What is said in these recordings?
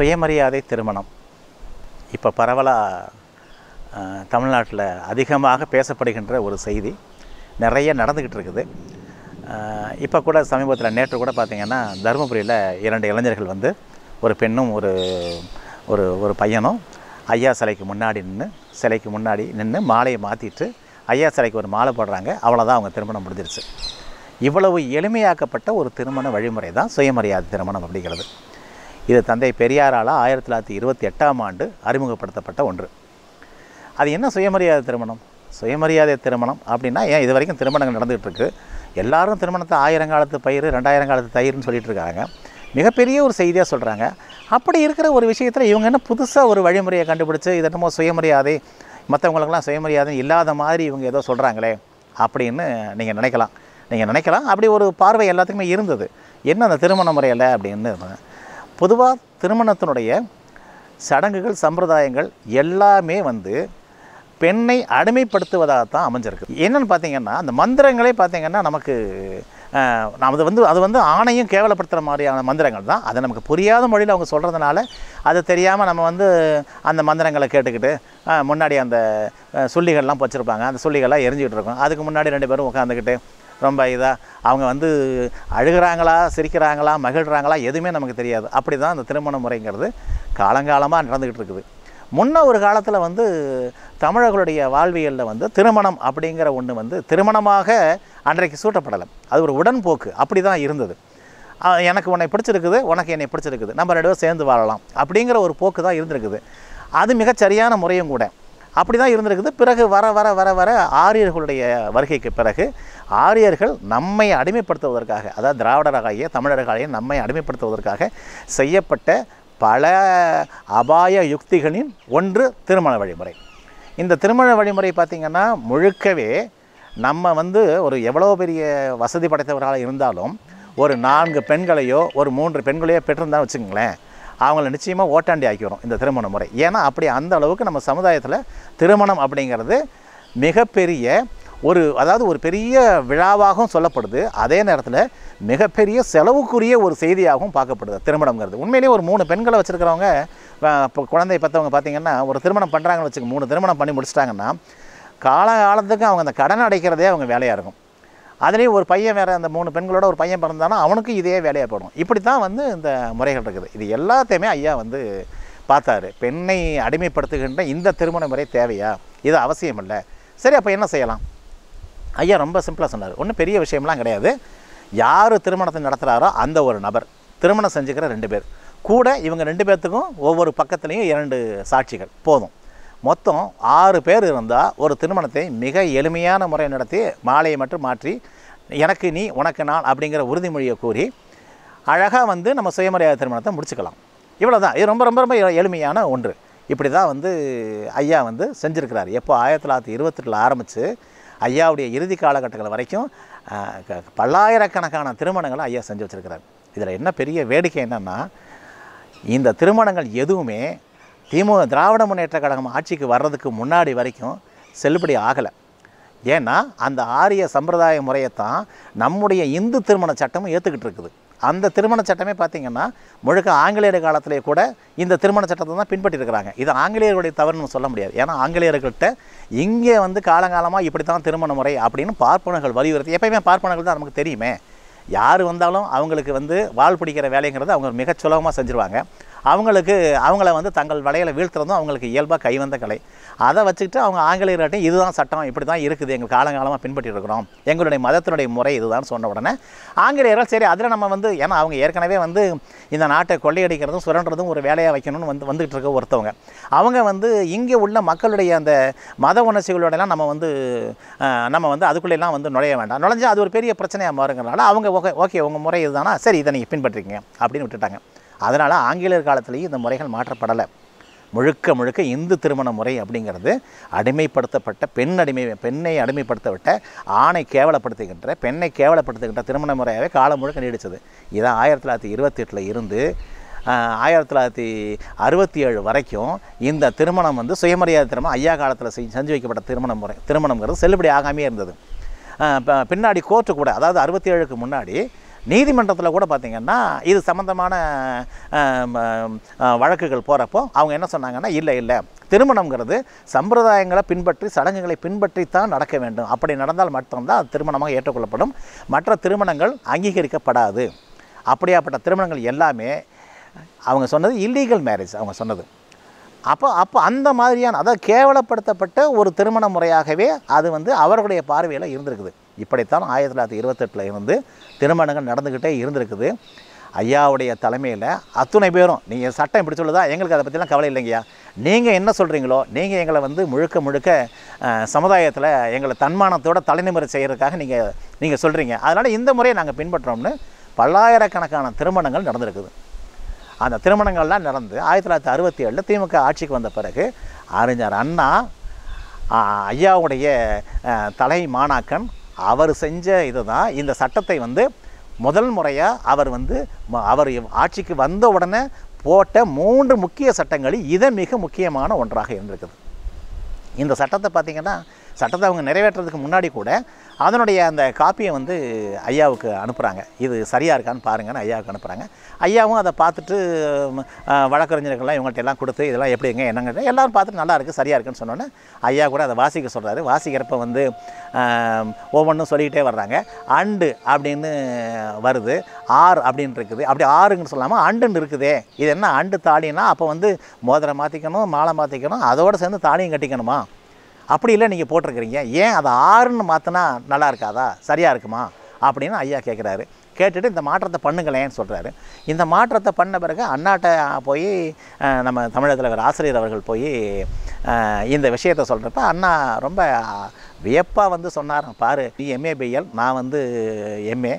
சுயமரியாதை திருமணம் இப்போ பரவலாக தமிழ்நாட்டில் அதிகமாக பேசப்படுகின்ற ஒரு செய்தி நிறைய நடந்துக்கிட்டு இருக்குது இப்போ கூட சமீபத்தில் நேற்று கூட பார்த்திங்கன்னா தருமபுரியில் இரண்டு இளைஞர்கள் வந்து ஒரு பெண்ணும் ஒரு ஒரு ஒரு பையனும் ஐயா சிலைக்கு முன்னாடி நின்று சிலைக்கு முன்னாடி நின்று மாலையை மாற்றிட்டு ஐயா சிலைக்கு ஒரு மாலை போடுறாங்க அவ்வளோதான் அவங்க திருமணம் முடிஞ்சிருச்சு இவ்வளவு எளிமையாக்கப்பட்ட ஒரு திருமண வழிமுறை தான் சுயமரியாதை திருமணம் அப்படிங்கிறது இது தந்தை பெரியாரால் ஆயிரத்தி தொள்ளாயிரத்தி இருபத்தி எட்டாம் ஆண்டு அறிமுகப்படுத்தப்பட்ட ஒன்று அது என்ன சுயமரியாதை திருமணம் சுயமரியாதை திருமணம் அப்படின்னா ஏன் இது வரைக்கும் திருமணங்கள் நடந்துகிட்ருக்கு எல்லாரும் திருமணத்தை ஆயிரங்காலத்து பயிர் ரெண்டாயிரம் காலத்து தயிர்னு சொல்லிட்டு இருக்காங்க மிகப்பெரிய ஒரு செய்தியாக சொல்கிறாங்க அப்படி இருக்கிற ஒரு விஷயத்தில் இவங்க என்ன புதுசாக ஒரு வழிமுறையை கண்டுபிடிச்சி இது என்னமோ சுயமரியாதை மற்றவங்களுக்கெல்லாம் சுயமரியாதை இல்லாத மாதிரி இவங்க ஏதோ சொல்கிறாங்களே அப்படின்னு நீங்கள் நினைக்கலாம் நீங்கள் நினைக்கலாம் அப்படி ஒரு பார்வை எல்லாத்துக்குமே இருந்தது என்ன அந்த திருமண முறையில் அப்படின்னு பொதுவாக திருமணத்தினுடைய சடங்குகள் சம்பிரதாயங்கள் எல்லாமே வந்து பெண்ணை அடிமைப்படுத்துவதாகத்தான் அமைஞ்சிருக்கு என்னென்னு பார்த்தீங்கன்னா அந்த மந்திரங்களே பார்த்தீங்கன்னா நமக்கு நாம் அது வந்து அது வந்து ஆணையும் கேவலப்படுத்துகிற மாதிரியான மந்திரங்கள் தான் அதை நமக்கு புரியாத மொழியில் அவங்க சொல்கிறதுனால அது தெரியாமல் நம்ம வந்து அந்த மந்திரங்களை கேட்டுக்கிட்டு முன்னாடி அந்த சொல்லிகள்லாம் வச்சுருப்பாங்க அந்த சொல்லிகள்லாம் எரிஞ்சிக்கிட்டு இருக்கோம் அதுக்கு முன்னாடி ரெண்டு பேரும் உட்காந்துக்கிட்டு ரொம்ப இதாக அவங்க வந்து அழுகிறாங்களா சிரிக்கிறாங்களா மகிழ்கிறாங்களா எதுவுமே நமக்கு தெரியாது அப்படி தான் அந்த திருமண முறைங்கிறது காலங்காலமாக நடந்துக்கிட்டு இருக்குது முன்ன ஒரு காலத்தில் வந்து தமிழர்களுடைய வாழ்வியலில் வந்து திருமணம் அப்படிங்கிற ஒன்று வந்து திருமணமாக அன்றைக்கு சூட்டப்படலை அது ஒரு உடன்போக்கு அப்படி தான் இருந்தது எனக்கு உன்னை பிடிச்சிருக்குது உனக்கு என்னை பிடிச்சிருக்குது நம்ம ரெண்டு பேரும் சேர்ந்து வாழலாம் அப்படிங்கிற ஒரு போக்கு தான் இருந்திருக்குது அது மிகச்சரியான முறையும் கூட அப்படி தான் இருந்திருக்குது பிறகு வர வர வர வர ஆரியர்களுடைய வருகைக்கு பிறகு ஆரியர்கள் நம்மை அடிமைப்படுத்துவதற்காக அதாவது திராவிடராகிய தமிழர்களாகிய நம்மை அடிமைப்படுத்துவதற்காக செய்யப்பட்ட பல அபாய யுக்திகளின் ஒன்று திருமண வழிமுறை இந்த திருமண வழிமுறை பார்த்திங்கன்னா முழுக்கவே நம்ம வந்து ஒரு எவ்வளோ பெரிய வசதி படைத்தவர்களாக இருந்தாலும் ஒரு நான்கு பெண்களையோ ஒரு மூன்று பெண்களையோ பெற்றிருந்தால் வச்சுங்களேன் அவங்கள நிச்சயமாக ஓட்டாண்டி ஆக்கிவிடும் இந்த திருமண முறை ஏன்னா அப்படி அந்த அளவுக்கு நம்ம சமுதாயத்தில் திருமணம் அப்படிங்கிறது மிகப்பெரிய ஒரு அதாவது ஒரு பெரிய விழாவாகவும் சொல்லப்படுது அதே நேரத்தில் மிகப்பெரிய செலவுக்குரிய ஒரு செய்தியாகவும் பார்க்கப்படுது திருமணங்கிறது உண்மையிலேயே ஒரு மூணு பெண்களை வச்சுருக்கிறவங்க இப்போ குழந்தை பார்த்தவங்க பார்த்திங்கன்னா ஒரு திருமணம் பண்ணுறாங்கன்னு வச்சுக்கோங்க மூணு திருமணம் பண்ணி முடிச்சிட்டாங்கன்னா கால அவங்க அந்த கடன் அடைக்கிறதே அவங்க வேலையாக இருக்கும் அதுலேயும் ஒரு பையன் வேறு அந்த மூணு பெண்களோட ஒரு பையன் பிறந்தானா அவனுக்கும் இதே வேலையாக போடும் இப்படி தான் வந்து இந்த முறைகள் இருக்குது இது எல்லாத்தையுமே ஐயா வந்து பார்த்தாரு பெண்ணை அடிமைப்படுத்துகின்ற இந்த திருமண முறை தேவையா இது அவசியம் இல்லை சரி அப்போ என்ன செய்யலாம் ஐயா ரொம்ப சிம்பிளாக சொன்னார் ஒன்றும் பெரிய விஷயம்லாம் கிடையாது யார் திருமணத்தை நடத்துகிறாரோ அந்த ஒரு நபர் திருமணம் செஞ்சுக்கிற ரெண்டு பேர் கூட இவங்க ரெண்டு பேர்த்துக்கும் ஒவ்வொரு பக்கத்துலேயும் இரண்டு சாட்சிகள் போதும் மொத்தம் ஆறு பேர் இருந்தால் ஒரு திருமணத்தை மிக எளிமையான முறை நடத்தி மாலையை மட்டும் மாற்றி எனக்கு நீ உனக்கு நான் அப்படிங்கிற உறுதிமொழியை கூறி அழகாக வந்து நம்ம சுயமரியாதை திருமணத்தை முடிச்சுக்கலாம் இவ்வளோ தான் இது ரொம்ப ரொம்ப ரொம்ப எளிமையான ஒன்று இப்படி தான் வந்து ஐயா வந்து செஞ்சுருக்கிறார் எப்போ ஆயிரத்தி தொள்ளாயிரத்தி இருபத்தெட்டில் ஆரம்பித்து ஐயாவுடைய இறுதி காலகட்டங்கள் வரைக்கும் பல்லாயிரக்கணக்கான திருமணங்களை ஐயா செஞ்சு வச்சுருக்கிறார் இதில் என்ன பெரிய வேடிக்கை என்னென்னா இந்த திருமணங்கள் எதுவுமே திமுக திராவிட முன்னேற்ற கழகம் ஆட்சிக்கு வர்றதுக்கு முன்னாடி வரைக்கும் செல்லுபடி ஆகலை ஏன்னா அந்த ஆரிய சம்பிரதாய முறையைத்தான் நம்முடைய இந்து திருமண சட்டமும் ஏற்றுக்கிட்டு இருக்குது அந்த திருமண சட்டமே பார்த்திங்கன்னா முழுக்க ஆங்கிலேயர் காலத்திலேயே கூட இந்த திருமண சட்டத்தை தான் பின்பற்றிருக்கிறாங்க இது ஆங்கிலேயர்களுடைய தவறுன்னு சொல்ல முடியாது ஏன்னா ஆங்கிலேயர்கள்ட்ட இங்கே வந்து காலங்காலமாக இப்படி தான் திருமண முறை அப்படின்னு பார்ப்பனர்கள் வலியுறுத்தி எப்போயுமே பார்ப்பனர்கள் தான் நமக்கு தெரியுமே யார் வந்தாலும் அவங்களுக்கு வந்து வாழ் பிடிக்கிற வேலைங்கிறது அவங்க மிக சுலபமாக செஞ்சுருவாங்க அவங்களுக்கு அவங்கள வந்து தங்கள் வலையில் வீழ்த்துறதும் அவங்களுக்கு இயல்பாக கைவந்த கலை அதை வச்சுக்கிட்டு அவங்க ஆங்கிலேயர்கிட்டையும் இதுதான் சட்டம் இப்படி தான் இருக்குது எங்கள் காலங்காலமாக பின்பற்றி இருக்கிறோம் எங்களுடைய மதத்தினுடைய முறை இதுதான் சொன்ன உடனே ஆங்கிலேயர்கள் சரி அதில் நம்ம வந்து ஏன்னா அவங்க ஏற்கனவே வந்து இந்த நாட்டை கொள்ளையடிக்கிறதும் சுரண்டுறதும் ஒரு வேலையாக வைக்கணும்னு வந்து வந்துகிட்டு இருக்க ஒருத்தவங்க அவங்க வந்து இங்கே உள்ள மக்களுடைய அந்த மத உணர்ச்சிகளோடலாம் நம்ம வந்து நம்ம வந்து அதுக்குள்ளெல்லாம் வந்து நுழைய வேண்டாம் நுழைஞ்சால் அது ஒரு பெரிய பிரச்சனையாக மாறுங்கிறனால அவங்க ஓகே ஓகே உங்கள் முறை இதுதானா சரி இதை நீங்கள் பின்பற்றிக்கங்க அப்படின்னு விட்டுட்டாங்க அதனால் ஆங்கிலேயர் காலத்திலேயும் இந்த முறைகள் மாற்றப்படலை முழுக்க முழுக்க இந்து திருமண முறை அப்படிங்கிறது அடிமைப்படுத்தப்பட்ட பெண் அடிமை பெண்ணை அடிமைப்படுத்தப்பட்ட ஆணை கேவலப்படுத்துகின்ற பெண்ணை கேவலப்படுத்துகின்ற திருமண முறையாகவே காலம் முழுக்க நீடித்தது இதான் ஆயிரத்தி தொள்ளாயிரத்தி இருபத்தி எட்டில் இருந்து ஆயிரத்தி தொள்ளாயிரத்தி அறுபத்தி ஏழு வரைக்கும் இந்த திருமணம் வந்து சுயமரியாதை திருமணம் ஐயா காலத்தில் செஞ்சு வைக்கப்பட்ட திருமண முறை திருமணங்கிறது செல்லுபடி ஆகாமே இருந்தது பின்னாடி கோர்ட்டு கூட அதாவது அறுபத்தி ஏழுக்கு முன்னாடி நீதிமன்றத்தில் கூட பார்த்திங்கன்னா இது சம்மந்தமான வழக்குகள் போகிறப்போ அவங்க என்ன சொன்னாங்கன்னா இல்லை இல்லை திருமணங்கிறது சம்பிரதாயங்களை பின்பற்றி சடங்குகளை பின்பற்றி தான் நடக்க வேண்டும் அப்படி நடந்தால் மட்டும்தான் அது திருமணமாக ஏற்றுக்கொள்ளப்படும் மற்ற திருமணங்கள் அங்கீகரிக்கப்படாது அப்படியாப்பட்ட திருமணங்கள் எல்லாமே அவங்க சொன்னது இல்லீகல் மேரேஜ் அவங்க சொன்னது அப்போ அப்போ அந்த மாதிரியான அதாவது கேவலப்படுத்தப்பட்ட ஒரு திருமண முறையாகவே அது வந்து அவர்களுடைய பார்வையில் இருந்திருக்குது இப்படித்தான் ஆயிரத்தி தொள்ளாயிரத்தி இருபத்தெட்டில் இருந்து திருமணங்கள் நடந்துக்கிட்டே இருந்திருக்குது ஐயாவுடைய தலைமையில் அத்துணை பேரும் நீங்கள் சட்டம் இப்படி சொல்லுதா எங்களுக்கு அதை பற்றிலாம் கவலை இல்லைங்கய்யா நீங்கள் என்ன சொல்கிறீங்களோ நீங்கள் எங்களை வந்து முழுக்க முழுக்க சமுதாயத்தில் எங்களை தன்மானத்தோட தலைநிமுறை செய்கிறதுக்காக நீங்கள் நீங்கள் சொல்கிறீங்க அதனால் இந்த முறையை நாங்கள் பின்பற்றோம்னு பல்லாயிரக்கணக்கான திருமணங்கள் நடந்திருக்குது அந்த திருமணங்கள்லாம் நடந்து ஆயிரத்தி தொள்ளாயிரத்தி அறுபத்தி ஏழில் திமுக ஆட்சிக்கு வந்த பிறகு அறிஞர் அண்ணா ஐயாவுடைய தலை மாணாக்கன் அவர் செஞ்ச இதுதான் இந்த சட்டத்தை வந்து முதல் முறையாக அவர் வந்து அவர் ஆட்சிக்கு வந்த உடனே போட்ட மூன்று முக்கிய சட்டங்களில் இதை மிக முக்கியமான ஒன்றாக இருந்திருக்குது இந்த சட்டத்தை பார்த்திங்கன்னா சட்டத்தை அவங்க நிறைவேற்றுறதுக்கு முன்னாடி கூட அதனுடைய அந்த காப்பியை வந்து ஐயாவுக்கு அனுப்புகிறாங்க இது சரியாக இருக்கான்னு பாருங்கன்னு ஐயாவுக்கு அனுப்புகிறாங்க ஐயாவும் அதை பார்த்துட்டு வழக்கறிஞர்கள்லாம் இவங்கள்ட்ட எல்லாம் கொடுத்து இதெல்லாம் எப்படிங்க என்னங்க எல்லோரும் பார்த்துட்டு நல்லா இருக்குது சரியாக இருக்குன்னு சொன்னோன்னே ஐயா கூட அதை வாசிக்க சொல்கிறாரு வாசிக்கிறப்ப வந்து ஒவ்வொன்றும் சொல்லிக்கிட்டே வர்றாங்க அண்டு அப்படின்னு வருது ஆறு அப்படின்னு இருக்குது அப்படி ஆறுங்கன்னு சொல்லாமல் அண்டுன்னு இருக்குதே இது என்ன அண்டு தாலின்னா அப்போ வந்து மோதிரம் மாற்றிக்கணும் மாலை மாற்றிக்கணும் அதோடு சேர்ந்து தாலியும் கட்டிக்கணுமா அப்படி இல்லை நீங்கள் போட்டிருக்கிறீங்க ஏன் அதை ஆறுன்னு மாற்றினா நல்லா இருக்காதா சரியாக இருக்குமா அப்படின்னு ஐயா கேட்குறாரு கேட்டுட்டு இந்த மாற்றத்தை பண்ணுங்களேன்னு சொல்கிறாரு இந்த மாற்றத்தை பண்ண பிறகு அண்ணாட்ட போய் நம்ம தமிழகத்தில் வர ஆசிரியர் அவர்கள் போய் இந்த விஷயத்தை சொல்கிறப்ப அண்ணா ரொம்ப வியப்பாக வந்து சொன்னார் பாரு நீ எம்ஏ பிஎல் நான் வந்து எம்ஏ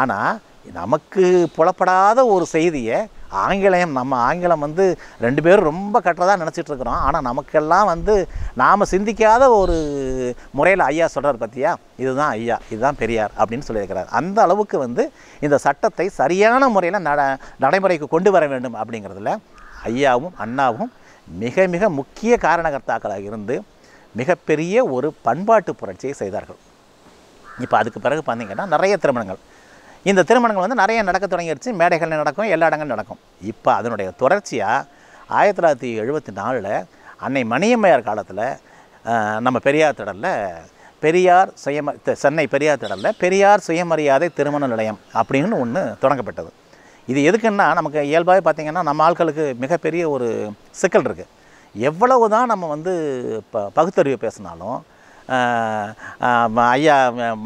ஆனால் நமக்கு புலப்படாத ஒரு செய்தியை ஆங்கிலம் நம்ம ஆங்கிலம் வந்து ரெண்டு பேரும் ரொம்ப கட்டுறதாக நினச்சிட்ருக்குறோம் ஆனால் நமக்கெல்லாம் வந்து நாம் சிந்திக்காத ஒரு முறையில் ஐயா சொல்கிறார் பார்த்தியா இதுதான் ஐயா இதுதான் பெரியார் அப்படின்னு சொல்லியிருக்கிறார் அந்த அளவுக்கு வந்து இந்த சட்டத்தை சரியான முறையில் நட நடைமுறைக்கு கொண்டு வர வேண்டும் அப்படிங்கிறதுல ஐயாவும் அண்ணாவும் மிக மிக முக்கிய காரணகர்த்தாக்களாக இருந்து மிகப்பெரிய ஒரு பண்பாட்டு புரட்சியை செய்தார்கள் இப்போ அதுக்கு பிறகு பார்த்திங்கன்னா நிறைய திருமணங்கள் இந்த திருமணங்கள் வந்து நிறைய நடக்க தொடங்கிடுச்சு மேடைகளில் நடக்கும் எல்லா இடங்களும் நடக்கும் இப்போ அதனுடைய தொடர்ச்சியாக ஆயிரத்தி தொள்ளாயிரத்தி எழுபத்தி நாலில் அன்னை மணியம்மையார் காலத்தில் நம்ம பெரியார் திடலில் பெரியார் சுயம சென்னை பெரியார் திடலில் பெரியார் சுயமரியாதை திருமண நிலையம் அப்படின்னு ஒன்று தொடங்கப்பட்டது இது எதுக்குன்னா நமக்கு இயல்பாகவே பார்த்திங்கன்னா நம்ம ஆட்களுக்கு மிகப்பெரிய ஒரு சிக்கல் இருக்குது எவ்வளவு தான் நம்ம வந்து ப பகுத்தறிவு பேசினாலும் ஐயா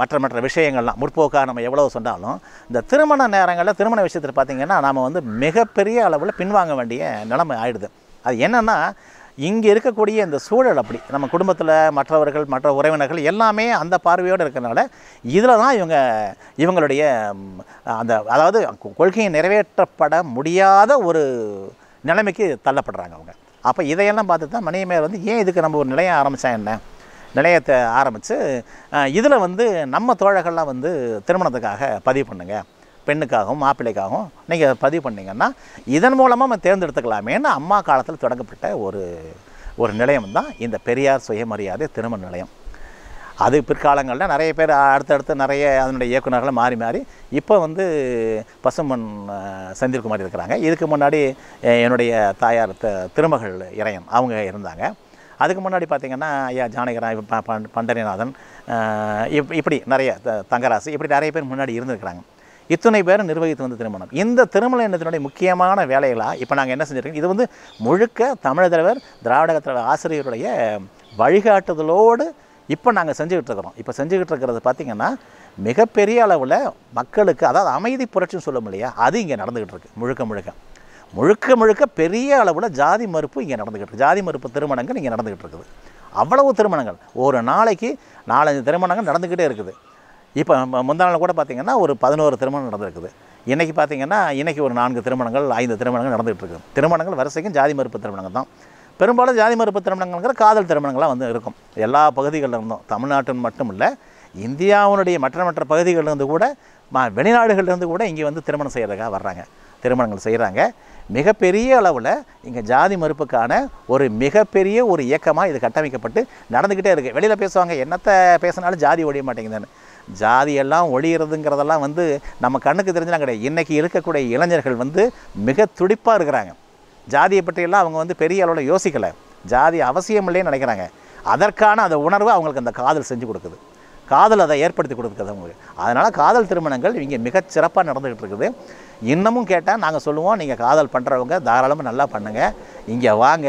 மற்ற மற்ற விஷயங்கள்லாம் முற்போக்காக நம்ம எவ்வளோ சொன்னாலும் இந்த திருமண நேரங்களில் திருமண விஷயத்தில் பார்த்திங்கன்னா நாம் வந்து மிகப்பெரிய அளவில் பின்வாங்க வேண்டிய நிலைமை ஆயிடுது அது என்னென்னா இங்கே இருக்கக்கூடிய இந்த சூழல் அப்படி நம்ம குடும்பத்தில் மற்றவர்கள் மற்ற உறவினர்கள் எல்லாமே அந்த பார்வையோடு இருக்கிறனால இதில் தான் இவங்க இவங்களுடைய அந்த அதாவது கொள்கையை நிறைவேற்றப்பட முடியாத ஒரு நிலைமைக்கு தள்ளப்படுறாங்க அவங்க அப்போ இதையெல்லாம் பார்த்து தான் மணியமேர் வந்து ஏன் இதுக்கு நம்ம ஒரு நிலையம் ஆரம்பித்தா என்ன நிலையத்தை ஆரம்பித்து இதில் வந்து நம்ம தோழர்கள்லாம் வந்து திருமணத்துக்காக பதிவு பண்ணுங்கள் பெண்ணுக்காகவும் மாப்பிள்ளைக்காகவும் நீங்கள் பதிவு பண்ணிங்கன்னா இதன் மூலமாக நம்ம தேர்ந்தெடுத்துக்கலாமேன்னு அம்மா காலத்தில் தொடங்கப்பட்ட ஒரு ஒரு நிலையம் தான் இந்த பெரியார் சுயமரியாதை திருமண நிலையம் அது பிற்காலங்களில் நிறைய பேர் அடுத்தடுத்து நிறைய அதனுடைய இயக்குநர்களை மாறி மாறி இப்போ வந்து பசுமன் சந்திர்குமார் இருக்கிறாங்க இதுக்கு முன்னாடி என்னுடைய தாயார் திருமகள் இறையன் அவங்க இருந்தாங்க அதுக்கு முன்னாடி பார்த்திங்கன்னா ஐயா ஜானகிரா பண்டரிநாதன் இப் இப்படி நிறைய தங்கராசு இப்படி நிறைய பேர் முன்னாடி இருந்திருக்கிறாங்க இத்தனை பேரும் நிர்வகித்து வந்த திருமணம் இந்த திருமண எண்ணத்தினுடைய முக்கியமான வேலைகளாக இப்போ நாங்கள் என்ன செஞ்சுருக்கோம் இது வந்து முழுக்க தமிழ தலைவர் திராவிட தலைவர் ஆசிரியருடைய வழிகாட்டுதலோடு இப்போ நாங்கள் செஞ்சுக்கிட்டு இருக்கிறோம் இப்போ செஞ்சுக்கிட்டு இருக்கிறது பார்த்திங்கன்னா மிகப்பெரிய அளவில் மக்களுக்கு அதாவது அமைதி புரட்சின்னு சொல்லும் இல்லையா அது இங்கே நடந்துக்கிட்டு இருக்குது முழுக்க முழுக்க முழுக்க முழுக்க பெரிய அளவில் ஜாதி மறுப்பு இங்கே நடந்துக்கிட்டு இருக்குது ஜாதி மறுப்பு திருமணங்கள் இங்கே நடந்துக்கிட்டு இருக்குது அவ்வளவு திருமணங்கள் ஒரு நாளைக்கு நாலஞ்சு திருமணங்கள் நடந்துக்கிட்டே இருக்குது இப்போ முந்தா நாள் கூட பார்த்திங்கன்னா ஒரு பதினோரு திருமணம் நடந்திருக்குது இன்றைக்கி பார்த்திங்கன்னா இன்றைக்கி ஒரு நான்கு திருமணங்கள் ஐந்து திருமணங்கள் நடந்துகிட்டு இருக்குது திருமணங்கள் வரிசைக்கும் ஜாதி மறுப்பு திருமணங்கள் தான் பெரும்பாலும் ஜாதி மறுப்பு திருமணங்கள்ங்கிற காதல் திருமணங்களாக வந்து இருக்கும் எல்லா பகுதிகளில் இருந்தும் தமிழ்நாட்டின் மட்டும் இல்லை இந்தியாவினுடைய மற்ற மற்ற பகுதிகளிலிருந்து கூட ம கூட இங்கே வந்து திருமணம் செய்கிறதுக்காக வர்றாங்க திருமணங்கள் செய்கிறாங்க மிகப்பெரிய அளவில் இங்கே ஜாதி மறுப்புக்கான ஒரு மிகப்பெரிய ஒரு இயக்கமாக இது கட்டமைக்கப்பட்டு நடந்துக்கிட்டே இருக்குது வெளியில் பேசுவாங்க என்னத்தை பேசினாலும் ஜாதி ஒழிய மாட்டேங்குதுன்னு ஜாதியெல்லாம் ஒழியிறதுங்கிறதெல்லாம் வந்து நம்ம கண்ணுக்கு தெரிஞ்சலாம் கிடையாது இன்றைக்கி இருக்கக்கூடிய இளைஞர்கள் வந்து மிக துடிப்பாக இருக்கிறாங்க ஜாதியை பற்றியெல்லாம் அவங்க வந்து பெரிய அளவில் யோசிக்கலை ஜாதி அவசியம் இல்லைன்னு நினைக்கிறாங்க அதற்கான அந்த உணர்வு அவங்களுக்கு அந்த காதல் செஞ்சு கொடுக்குது காதல் அதை ஏற்படுத்தி கொடுக்குது அவங்களுக்கு அதனால் காதல் திருமணங்கள் இங்கே மிக சிறப்பாக நடந்துகிட்டு இருக்குது இன்னமும் கேட்டால் நாங்கள் சொல்லுவோம் நீங்கள் காதல் பண்ணுறவங்க தாராளமாக நல்லா பண்ணுங்கள் இங்கே வாங்க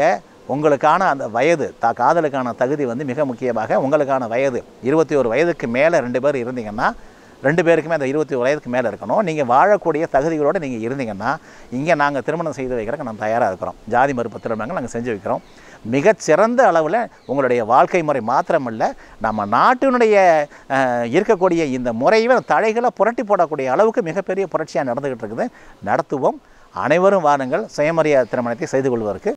உங்களுக்கான அந்த வயது த காதலுக்கான தகுதி வந்து மிக முக்கியமாக உங்களுக்கான வயது இருபத்தி ஒரு வயதுக்கு மேலே ரெண்டு பேர் இருந்தீங்கன்னா ரெண்டு பேருக்குமே அந்த இருபத்தி வயதுக்கு மேலே இருக்கணும் நீங்கள் வாழக்கூடிய தகுதிகளோடு நீங்கள் இருந்தீங்கன்னா இங்கே நாங்கள் திருமணம் செய்து வைக்கிறக்கு நாங்கள் தயாராக இருக்கிறோம் ஜாதி மறுப்பு திருமணங்கள் நாங்கள் செஞ்சு வைக்கிறோம் மிகச்சிறந்த அளவில் உங்களுடைய வாழ்க்கை முறை மாத்திரமல்ல நம்ம நாட்டினுடைய இருக்கக்கூடிய இந்த முறையை தழைகளை புரட்டி போடக்கூடிய அளவுக்கு மிகப்பெரிய புரட்சியாக நடந்துக்கிட்டு இருக்குது நடத்துவோம் அனைவரும் வாருங்கள் சுயமரியாதை திருமணத்தை செய்து கொள்வதற்கு